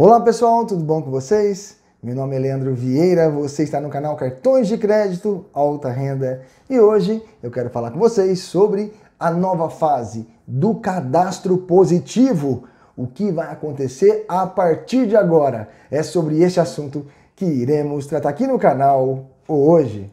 Olá pessoal, tudo bom com vocês? Meu nome é Leandro Vieira, você está no canal Cartões de Crédito Alta Renda e hoje eu quero falar com vocês sobre a nova fase do cadastro positivo. O que vai acontecer a partir de agora? É sobre este assunto que iremos tratar aqui no canal hoje.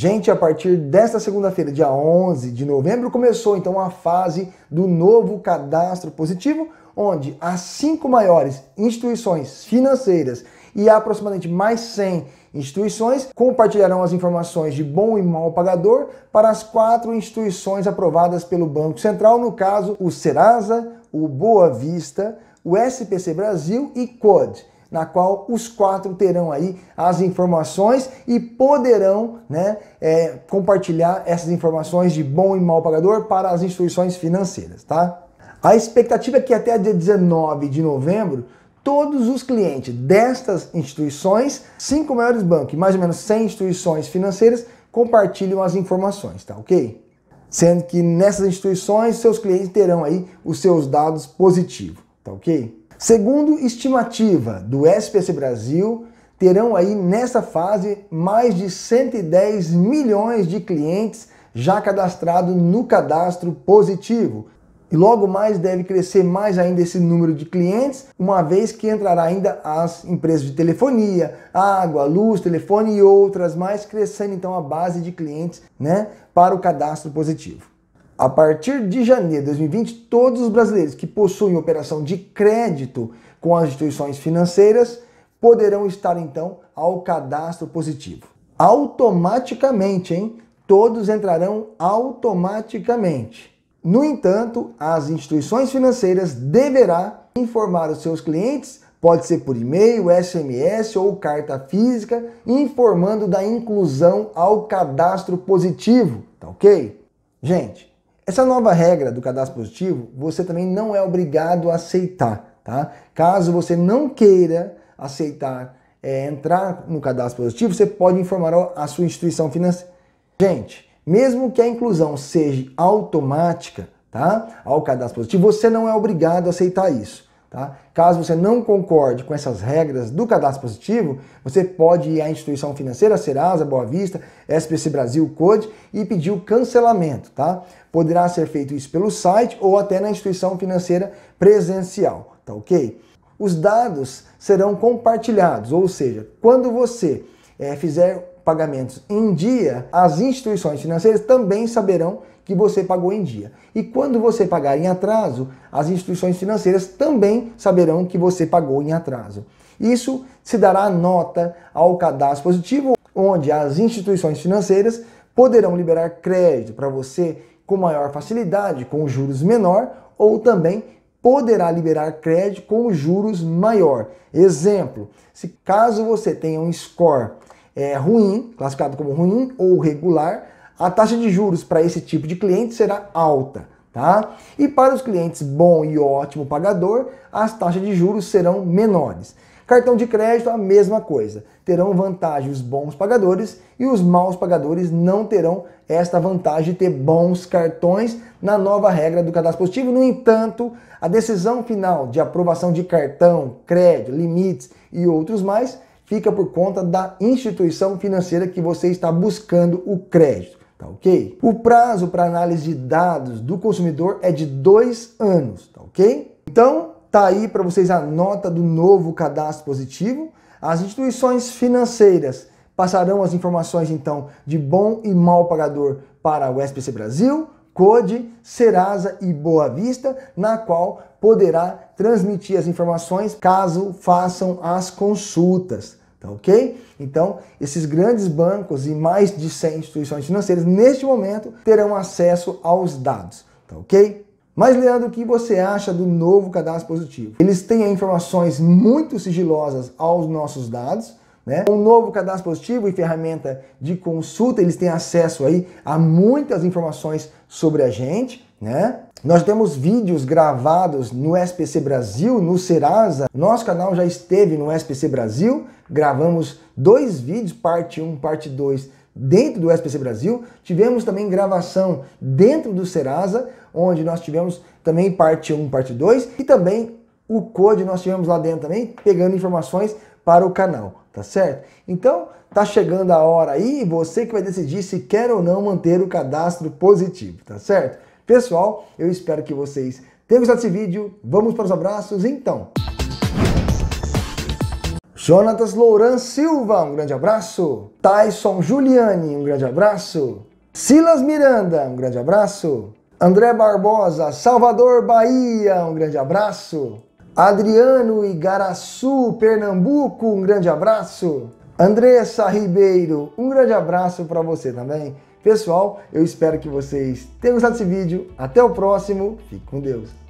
Gente, a partir desta segunda-feira, dia 11 de novembro, começou então a fase do novo cadastro positivo, onde as cinco maiores instituições financeiras e aproximadamente mais 100 instituições compartilharão as informações de bom e mau pagador para as quatro instituições aprovadas pelo Banco Central, no caso, o Serasa, o Boa Vista, o SPC Brasil e COD na qual os quatro terão aí as informações e poderão né, é, compartilhar essas informações de bom e mau pagador para as instituições financeiras, tá? A expectativa é que até dia 19 de novembro, todos os clientes destas instituições, cinco maiores bancos, mais ou menos 100 instituições financeiras, compartilham as informações, tá ok? Sendo que nessas instituições, seus clientes terão aí os seus dados positivos, tá ok? Segundo estimativa do SPC Brasil, terão aí nessa fase mais de 110 milhões de clientes já cadastrados no cadastro positivo. E logo mais deve crescer mais ainda esse número de clientes, uma vez que entrará ainda as empresas de telefonia, água, luz, telefone e outras mais, crescendo então a base de clientes né, para o cadastro positivo. A partir de janeiro de 2020, todos os brasileiros que possuem operação de crédito com as instituições financeiras poderão estar então ao cadastro positivo. Automaticamente, hein? Todos entrarão automaticamente. No entanto, as instituições financeiras deverá informar os seus clientes, pode ser por e-mail, SMS ou carta física, informando da inclusão ao cadastro positivo, tá OK? Gente, essa nova regra do cadastro positivo, você também não é obrigado a aceitar, tá? Caso você não queira aceitar é, entrar no cadastro positivo, você pode informar a sua instituição financeira. Gente, mesmo que a inclusão seja automática, tá? Ao cadastro positivo, você não é obrigado a aceitar isso. Tá? Caso você não concorde com essas regras do cadastro positivo, você pode ir à instituição financeira, Serasa, Boa Vista, SPC Brasil, Code e pedir o cancelamento. Tá? Poderá ser feito isso pelo site ou até na instituição financeira presencial. Tá ok? Os dados serão compartilhados, ou seja, quando você é, fizer pagamentos em dia, as instituições financeiras também saberão que você pagou em dia. E quando você pagar em atraso, as instituições financeiras também saberão que você pagou em atraso. Isso se dará nota ao cadastro positivo, onde as instituições financeiras poderão liberar crédito para você com maior facilidade, com juros menor, ou também poderá liberar crédito com juros maior. Exemplo, se caso você tenha um score é, ruim, classificado como ruim ou regular, a taxa de juros para esse tipo de cliente será alta. Tá? E para os clientes bom e ótimo pagador, as taxas de juros serão menores. Cartão de crédito, a mesma coisa. Terão vantagem os bons pagadores e os maus pagadores não terão esta vantagem de ter bons cartões na nova regra do cadastro positivo. No entanto, a decisão final de aprovação de cartão, crédito, limites e outros mais fica por conta da instituição financeira que você está buscando o crédito. Tá ok? O prazo para análise de dados do consumidor é de dois anos, tá ok? Então, tá aí para vocês a nota do novo cadastro positivo. As instituições financeiras passarão as informações então de bom e mal pagador para o SPC Brasil, Code, Serasa e Boa Vista, na qual poderá transmitir as informações caso façam as consultas. Tá ok? Então, esses grandes bancos e mais de 100 instituições financeiras, neste momento, terão acesso aos dados. Tá ok? Mas, Leandro, o que você acha do novo cadastro positivo? Eles têm informações muito sigilosas aos nossos dados, né? o novo cadastro positivo e ferramenta de consulta, eles têm acesso aí a muitas informações sobre a gente, né? Nós temos vídeos gravados no SPC Brasil, no Serasa. Nosso canal já esteve no SPC Brasil, gravamos dois vídeos, parte 1, parte 2, dentro do SPC Brasil. Tivemos também gravação dentro do Serasa, onde nós tivemos também parte 1, parte 2 e também o Code nós tivemos lá dentro também, pegando informações para o canal tá certo? Então, tá chegando a hora aí, você que vai decidir se quer ou não manter o cadastro positivo, tá certo? Pessoal, eu espero que vocês tenham gostado desse vídeo. Vamos para os abraços, então. Jonatas Louran Silva, um grande abraço. Tyson Giuliani, um grande abraço. Silas Miranda, um grande abraço. André Barbosa, Salvador, Bahia, um grande abraço. Adriano Igaraçu, Pernambuco, um grande abraço. Andressa Ribeiro, um grande abraço para você também. Pessoal, eu espero que vocês tenham gostado desse vídeo. Até o próximo. Fique com Deus.